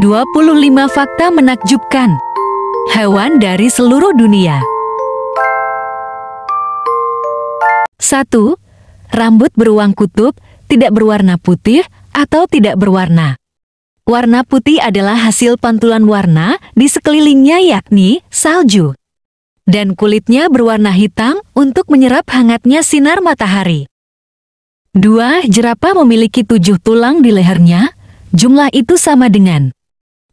25 fakta menakjubkan Hewan dari seluruh dunia 1. Rambut beruang kutub tidak berwarna putih atau tidak berwarna. Warna putih adalah hasil pantulan warna di sekelilingnya yakni salju. Dan kulitnya berwarna hitam untuk menyerap hangatnya sinar matahari. 2. Jerapah memiliki tujuh tulang di lehernya, jumlah itu sama dengan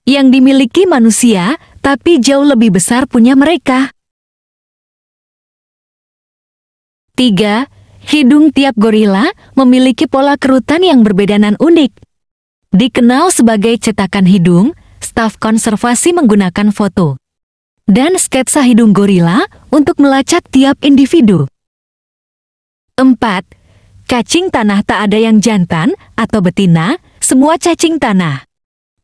yang dimiliki manusia, tapi jauh lebih besar punya mereka. 3. Hidung tiap gorila memiliki pola kerutan yang berbeda dan unik. Dikenal sebagai cetakan hidung, staf konservasi menggunakan foto dan sketsa hidung gorila untuk melacak tiap individu. 4. Cacing tanah tak ada yang jantan atau betina, semua cacing tanah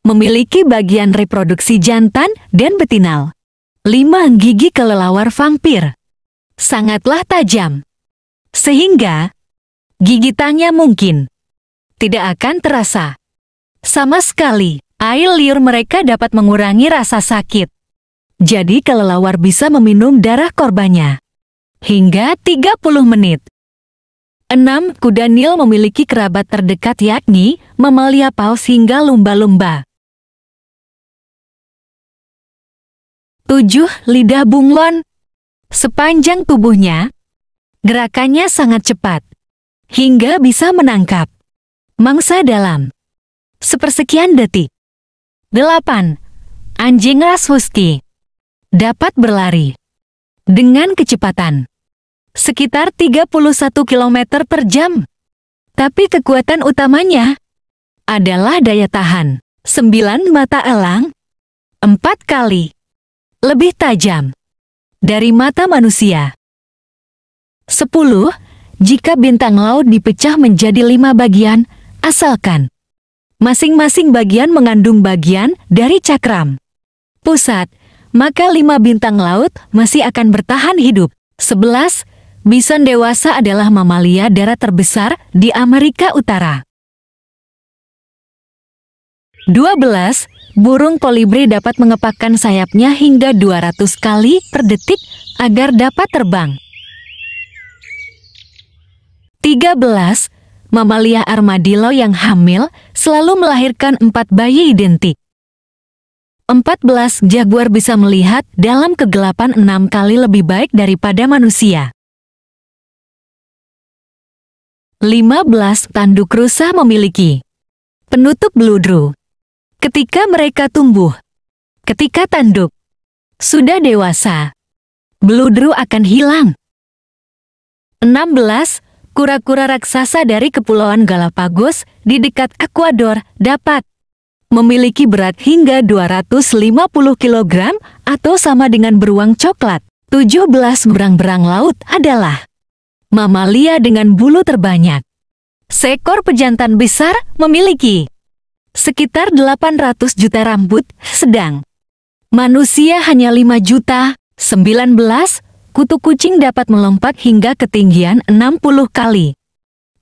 memiliki bagian reproduksi jantan dan betinal. 5. Gigi kelelawar vampir sangatlah tajam, sehingga gigitannya mungkin tidak akan terasa. Sama sekali, air liur mereka dapat mengurangi rasa sakit. Jadi kelelawar bisa meminum darah korbannya hingga 30 menit. 6. Kuda Nil memiliki kerabat terdekat yakni mamalia paus hingga lumba-lumba. Tujuh lidah bunglon. Sepanjang tubuhnya, gerakannya sangat cepat, hingga bisa menangkap mangsa dalam sepersekian detik. Delapan, Anjing ras husky dapat berlari dengan kecepatan sekitar 31 km per jam. Tapi kekuatan utamanya adalah daya tahan 9 mata elang empat kali lebih tajam dari mata manusia. 10. Jika bintang laut dipecah menjadi lima bagian, asalkan masing-masing bagian mengandung bagian dari cakram. Pusat, maka lima bintang laut masih akan bertahan hidup. 11. Bison dewasa adalah mamalia darat terbesar di Amerika Utara. 12 burung kolibri dapat mengepakkan sayapnya hingga 200 kali per detik agar dapat terbang. 13. Mamalia armadillo yang hamil selalu melahirkan empat bayi identik. 14. Jaguar bisa melihat dalam kegelapan enam kali lebih baik daripada manusia. 15. Tanduk rusa memiliki penutup beludru. Ketika mereka tumbuh, ketika tanduk, sudah dewasa, beludru akan hilang. 16. Kura-kura raksasa dari Kepulauan Galapagos di dekat Ekuador dapat memiliki berat hingga 250 kg atau sama dengan beruang coklat. 17 berang-berang laut adalah mamalia dengan bulu terbanyak. Seekor pejantan besar memiliki sekitar 800 juta rambut, sedang manusia hanya 5 juta, 19, kutu kucing dapat melompat hingga ketinggian 60 kali.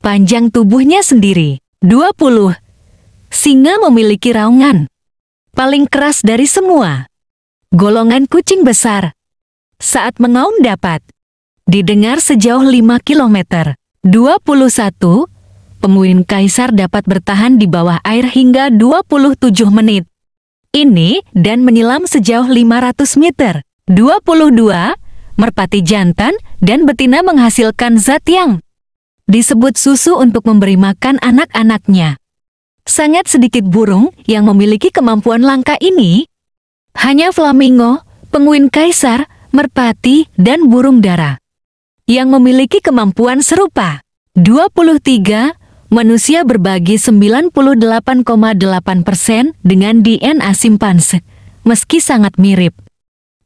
Panjang tubuhnya sendiri, 20. Singa memiliki raungan, paling keras dari semua. Golongan kucing besar, saat mengaum dapat didengar sejauh 5 km, 21, penguin kaisar dapat bertahan di bawah air hingga 27 menit. Ini dan menyelam sejauh 500 meter. 22. Merpati jantan dan betina menghasilkan zat yang disebut susu untuk memberi makan anak-anaknya. Sangat sedikit burung yang memiliki kemampuan langka ini. Hanya flamingo, penguin kaisar, merpati, dan burung darah yang memiliki kemampuan serupa. 23 manusia berbagi 98,8% persen dengan DNA simpanse, meski sangat mirip.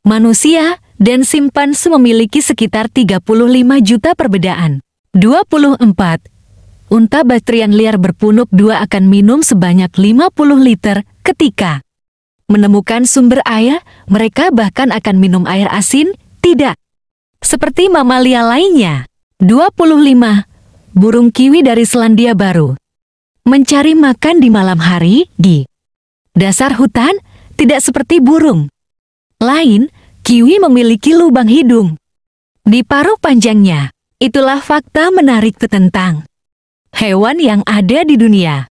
Manusia dan simpanse memiliki sekitar 35 juta perbedaan. 24. Unta bakterian liar berpunuk dua akan minum sebanyak 50 liter ketika menemukan sumber air, mereka bahkan akan minum air asin, tidak. Seperti mamalia lainnya. 25 burung kiwi dari Selandia Baru. Mencari makan di malam hari di dasar hutan tidak seperti burung. Lain, kiwi memiliki lubang hidung. Di paruh panjangnya, itulah fakta menarik tentang hewan yang ada di dunia.